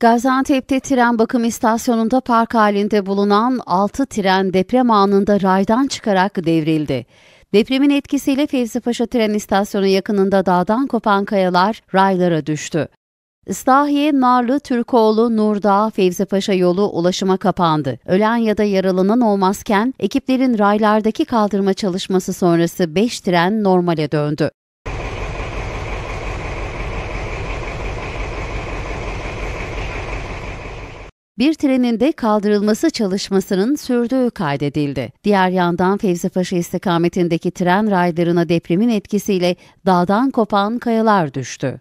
Gaziantep'te tren bakım istasyonunda park halinde bulunan 6 tren deprem anında raydan çıkarak devrildi. Depremin etkisiyle Fevzi tren istasyonu yakınında dağdan kopan kayalar raylara düştü. Islahiye, Narlı, Türkoğlu, Nurdağ, Fevzi yolu ulaşıma kapandı. Ölen ya da yaralanan olmazken ekiplerin raylardaki kaldırma çalışması sonrası 5 tren normale döndü. bir trenin de kaldırılması çalışmasının sürdüğü kaydedildi. Diğer yandan Fevzi Paşa istikametindeki tren raylarına depremin etkisiyle dağdan kopan kayalar düştü.